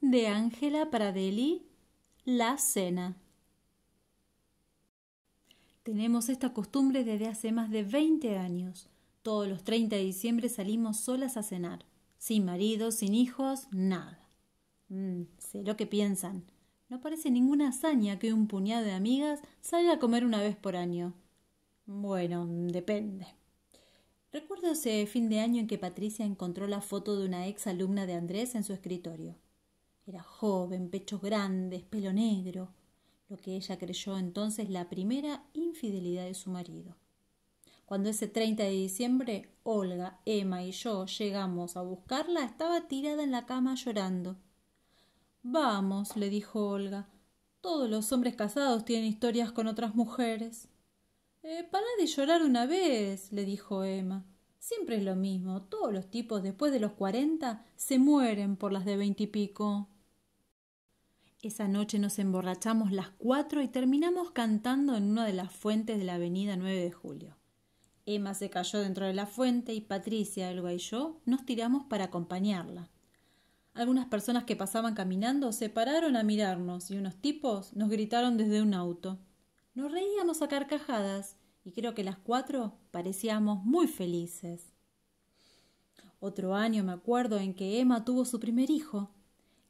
de Ángela Pradelli, La Cena. Tenemos esta costumbre desde hace más de 20 años. Todos los 30 de diciembre salimos solas a cenar, sin marido, sin hijos, nada. Mm, sé lo que piensan. No parece ninguna hazaña que un puñado de amigas salga a comer una vez por año. Bueno, depende. Recuerdo ese fin de año en que Patricia encontró la foto de una ex alumna de Andrés en su escritorio. Era joven, pechos grandes, pelo negro, lo que ella creyó entonces la primera infidelidad de su marido. Cuando ese 30 de diciembre Olga, Emma y yo llegamos a buscarla, estaba tirada en la cama llorando. Vamos, le dijo Olga, todos los hombres casados tienen historias con otras mujeres. Eh, para de llorar una vez, le dijo Emma. Siempre es lo mismo, todos los tipos después de los cuarenta se mueren por las de veintipico. Esa noche nos emborrachamos las cuatro y terminamos cantando en una de las fuentes de la avenida 9 de julio. Emma se cayó dentro de la fuente y Patricia, Elba y yo nos tiramos para acompañarla. Algunas personas que pasaban caminando se pararon a mirarnos y unos tipos nos gritaron desde un auto. Nos reíamos a carcajadas y creo que las cuatro parecíamos muy felices. Otro año me acuerdo en que Emma tuvo su primer hijo.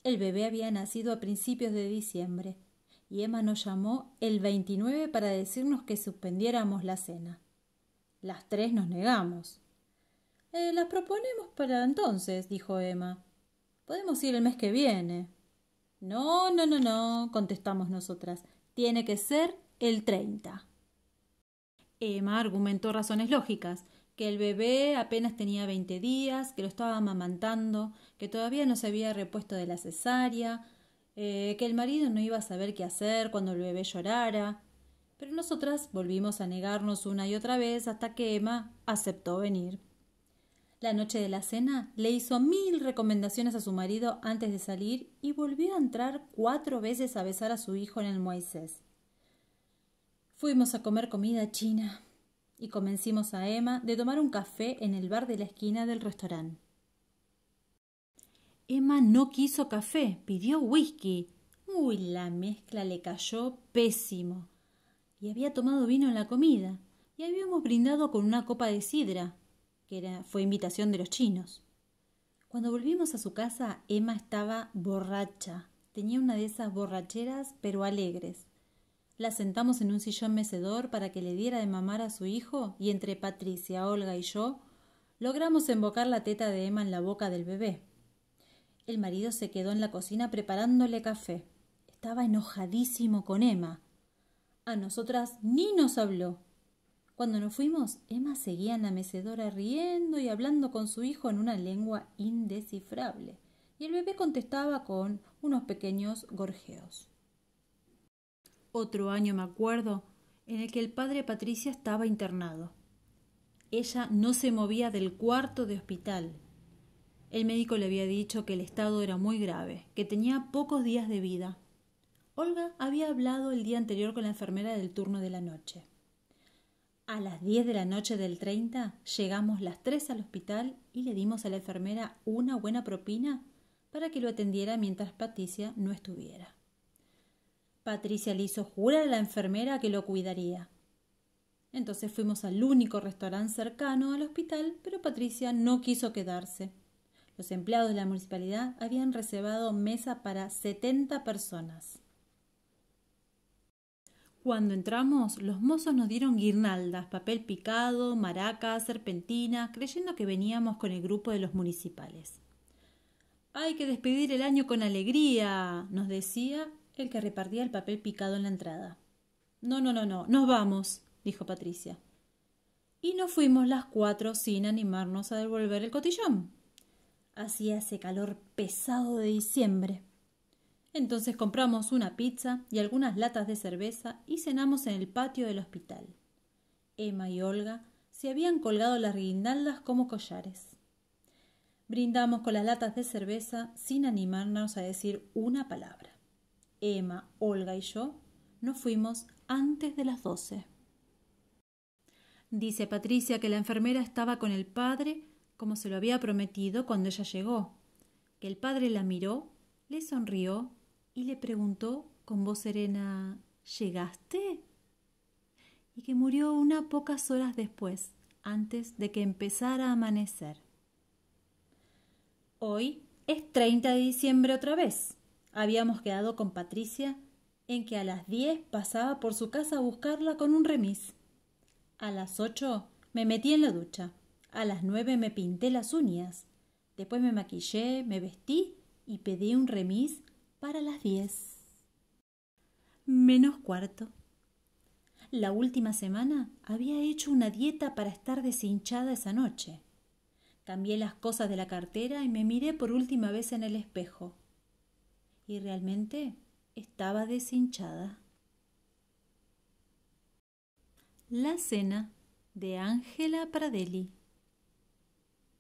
El bebé había nacido a principios de diciembre y Emma nos llamó el 29 para decirnos que suspendiéramos la cena. Las tres nos negamos. Eh, las proponemos para entonces, dijo Emma. Podemos ir el mes que viene. No, no, no, no, contestamos nosotras. Tiene que ser el 30. Emma eh, argumentó razones lógicas, que el bebé apenas tenía veinte días, que lo estaba amamantando, que todavía no se había repuesto de la cesárea, eh, que el marido no iba a saber qué hacer cuando el bebé llorara. Pero nosotras volvimos a negarnos una y otra vez hasta que Emma aceptó venir. La noche de la cena le hizo mil recomendaciones a su marido antes de salir y volvió a entrar cuatro veces a besar a su hijo en el Moisés. Fuimos a comer comida china y convencimos a Emma de tomar un café en el bar de la esquina del restaurante. Emma no quiso café, pidió whisky. Uy, la mezcla le cayó pésimo. Y había tomado vino en la comida, y habíamos brindado con una copa de sidra, que era, fue invitación de los chinos. Cuando volvimos a su casa, Emma estaba borracha. Tenía una de esas borracheras, pero alegres. La sentamos en un sillón mecedor para que le diera de mamar a su hijo y entre Patricia, Olga y yo logramos embocar la teta de Emma en la boca del bebé. El marido se quedó en la cocina preparándole café. Estaba enojadísimo con Emma. A nosotras ni nos habló. Cuando nos fuimos, Emma seguía en la mecedora riendo y hablando con su hijo en una lengua indescifrable, y el bebé contestaba con unos pequeños gorjeos otro año me acuerdo, en el que el padre Patricia estaba internado. Ella no se movía del cuarto de hospital. El médico le había dicho que el estado era muy grave, que tenía pocos días de vida. Olga había hablado el día anterior con la enfermera del turno de la noche. A las 10 de la noche del 30 llegamos las tres al hospital y le dimos a la enfermera una buena propina para que lo atendiera mientras Patricia no estuviera. Patricia le hizo jurar a la enfermera que lo cuidaría. Entonces fuimos al único restaurante cercano al hospital, pero Patricia no quiso quedarse. Los empleados de la municipalidad habían reservado mesa para 70 personas. Cuando entramos, los mozos nos dieron guirnaldas, papel picado, maracas, serpentinas, creyendo que veníamos con el grupo de los municipales. Hay que despedir el año con alegría, nos decía el que repartía el papel picado en la entrada. No, no, no, no, nos vamos, dijo Patricia. Y nos fuimos las cuatro sin animarnos a devolver el cotillón. Hacía ese calor pesado de diciembre. Entonces compramos una pizza y algunas latas de cerveza y cenamos en el patio del hospital. Emma y Olga se habían colgado las guirnaldas como collares. Brindamos con las latas de cerveza sin animarnos a decir una palabra. Emma, Olga y yo nos fuimos antes de las doce. Dice Patricia que la enfermera estaba con el padre como se lo había prometido cuando ella llegó, que el padre la miró, le sonrió y le preguntó con voz serena ¿Llegaste? y que murió unas pocas horas después, antes de que empezara a amanecer. Hoy es 30 de diciembre otra vez. Habíamos quedado con Patricia en que a las diez pasaba por su casa a buscarla con un remis. A las ocho me metí en la ducha. A las nueve me pinté las uñas. Después me maquillé, me vestí y pedí un remis para las diez. Menos cuarto. La última semana había hecho una dieta para estar deshinchada esa noche. Cambié las cosas de la cartera y me miré por última vez en el espejo y realmente estaba deshinchada. La cena de Ángela Pradelli